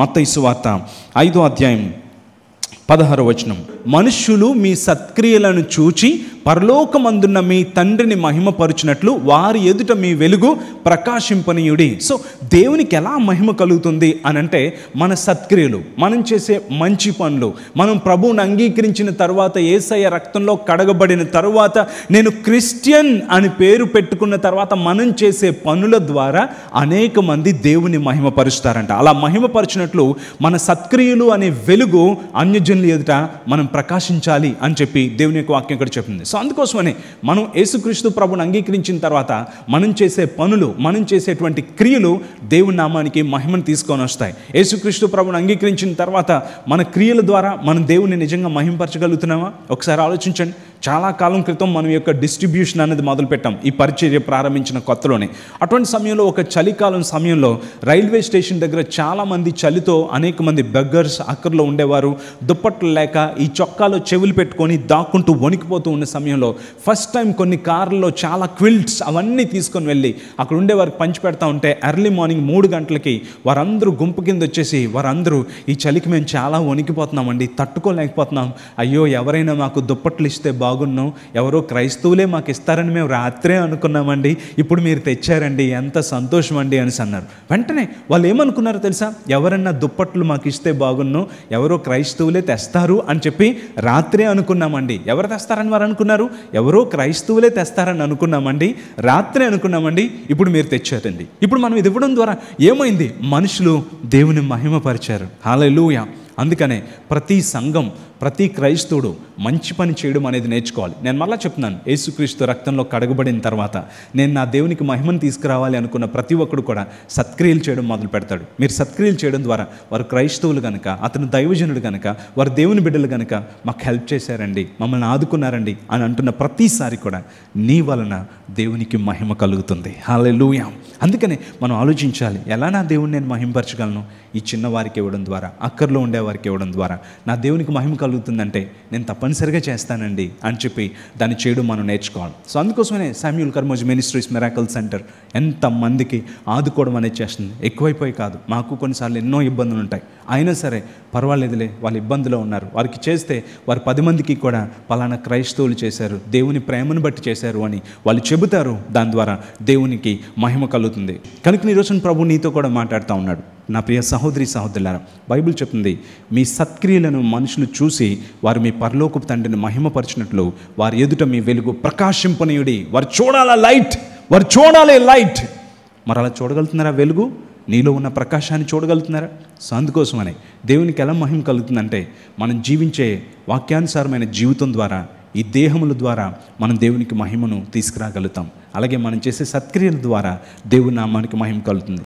మత్తయి సువార్త ఐదో అధ్యాయం పదహారు వచనం మనుష్యులు మీ సత్క్రియలను చూచి పరలోకమందున్న మీ తండ్రిని మహిమపరుచినట్లు వారి ఎదుట మీ వెలుగు ప్రకాశింపనీయుడి సో దేవునికి ఎలా మహిమ కలుగుతుంది అనంటే మన సత్క్రియలు మనం చేసే మంచి పనులు మనం ప్రభువుని అంగీకరించిన తర్వాత ఏసయ్య రక్తంలో కడగబడిన తర్వాత నేను క్రిస్టియన్ అని పేరు పెట్టుకున్న తర్వాత మనం చేసే పనుల ద్వారా అనేక మంది దేవుని మహిమపరుస్తారంట అలా మహిమపరిచినట్లు మన సత్క్రియలు అనే వెలుగు అన్యజనులు ఎదుట మనం ప్రకాశించాలి అని చెప్పి దేవుని యొక్క వాక్యం ఇక్కడ చెప్పింది సో అందుకోసమని మనం యేసుక్రీస్తు ప్రభుని అంగీకరించిన తర్వాత మనం చేసే పనులు మనం చేసేటువంటి క్రియలు దేవుని నామానికి మహిమను తీసుకొని వస్తాయి యేసుక్రీస్తు ప్రభుని అంగీకరించిన తర్వాత మన క్రియల ద్వారా మనం దేవుని నిజంగా మహిమపరచగలుగుతున్నామా ఒకసారి ఆలోచించండి చాలా కాలం క్రితం మనం యొక్క డిస్ట్రిబ్యూషన్ అనేది మొదలుపెట్టాం ఈ పరిచర్య ప్రారంభించిన కొత్తలోనే అటువంటి సమయంలో ఒక చలికాలం సమయంలో రైల్వే స్టేషన్ దగ్గర చాలామంది చలితో అనేక మంది బెగ్గర్స్ అక్కర్లో ఉండేవారు దుప్పట్లు లేక ఈ చొక్కాలో చెవులు పెట్టుకొని దాక్కుంటూ వణికిపోతూ ఉన్న సమయంలో ఫస్ట్ టైం కొన్ని కార్లలో చాలా క్విల్ట్స్ అవన్నీ తీసుకొని వెళ్ళి అక్కడ ఉండేవారికి పంచి పెడతా ఉంటే ఎర్లీ మార్నింగ్ మూడు గంటలకి వారందరూ గుంపు కింద వచ్చేసి వారందరూ ఈ చలికి మేము చాలా వణికిపోతున్నామండి తట్టుకోలేకపోతున్నాం అయ్యో ఎవరైనా మాకు దుప్పట్లు ఇస్తే బాగు బాగున్నాం ఎవరో క్రైస్తవులే మాకు ఇస్తారని మేము రాత్రే అనుకున్నామండి ఇప్పుడు మీరు తెచ్చారండి ఎంత సంతోషం అండి అని అన్నారు వెంటనే వాళ్ళు ఏమనుకున్నారో తెలుసా ఎవరన్నా దుప్పట్లు మాకు ఇస్తే బాగున్నాం ఎవరో క్రైస్తవులే తెస్తారు అని చెప్పి రాత్రే అనుకున్నామండి ఎవరు తెస్తారని వారు అనుకున్నారు ఎవరో క్రైస్తవులే తెస్తారని అనుకున్నామండి రాత్రే అనుకున్నామండి ఇప్పుడు మీరు తెచ్చారండి ఇప్పుడు మనం ఇది ఇవ్వడం ద్వారా ఏమైంది మనుషులు దేవుని మహిమపరిచారు హాలూయా అందుకనే ప్రతి సంఘం ప్రతి క్రైస్తవుడు మంచి పని చేయడం అనేది నేర్చుకోవాలి నేను మళ్ళీ చెప్తున్నాను యేసుక్రీస్తు రక్తంలో కడగబడిన తర్వాత నేను నా దేవునికి మహిమను తీసుకురావాలి అనుకున్న ప్రతి ఒక్కడు కూడా సత్క్రియలు చేయడం మొదలు పెడతాడు మీరు సత్క్రియలు చేయడం ద్వారా వారు క్రైస్తవులు కనుక అతను దైవజనుడు కనుక వారు దేవుని బిడ్డలు కనుక మాకు హెల్ప్ చేశారండి మమ్మల్ని ఆదుకున్నారండి అని అంటున్న ప్రతిసారి కూడా నీ వలన దేవునికి మహిమ కలుగుతుంది హాలే లూయాం అందుకనే మనం ఆలోచించాలి ఎలా నా దేవుని నేను మహింపరచగలను ఈ చిన్నవారికి ఇవ్వడం ద్వారా అక్కర్లో ఉండేవారికి ఇవ్వడం ద్వారా నా దేవునికి మహిమ కలుగు కలుగుతుందంటే నేను తప్పనిసరిగా చేస్తానండి అని చెప్పి దాన్ని చేయడం మనం నేర్చుకోవాలి సో అందుకోసమే శామ్యూల్ కర్మోజ్ మినిస్ట్రీస్ మెరాకల్ సెంటర్ ఎంతమందికి ఆదుకోవడం అనేది చేస్తుంది ఎక్కువైపోయి కాదు మాకు కొన్నిసార్లు ఎన్నో ఇబ్బందులు ఉంటాయి అయినా సరే పర్వాలేదులే వాళ్ళు ఇబ్బందిలో ఉన్నారు వారికి చేస్తే వారు పది మందికి కూడా పలానా క్రైస్తవులు చేశారు దేవుని ప్రేమను బట్టి చేశారు అని వాళ్ళు చెబుతారు దాని ద్వారా దేవునికి మహిమ కలుగుతుంది కనుక ఈ రోజున ప్రభు నీతో కూడా మాట్లాడుతూ ఉన్నాడు నా ప్రియ సహోదరి సహోదరులారా బైబిల్ చెప్తుంది మీ సత్క్రియలను మనుషులు చూసి వారు మీ పరలోకపు తండ్రిని మహిమపరిచినట్లు వారి ఎదుట మీ వెలుగు ప్రకాశింపనీయుడి వారు చూడాల లైట్ వారు చూడాలి లైట్ మరి అలా చూడగలుగుతున్నారా వెలుగు నీలో ఉన్న ప్రకాశాన్ని చూడగలుగుతున్నారా సో అందుకోసమని దేవునికి ఎలా మహిమ కలుగుతుందంటే మనం జీవించే వాక్యానుసారమైన జీవితం ద్వారా ఈ దేహముల ద్వారా మనం దేవునికి మహిమను తీసుకురాగలుగుతాం అలాగే మనం చేసే సత్క్రియల ద్వారా దేవుని నామానికి మహిమ కలుగుతుంది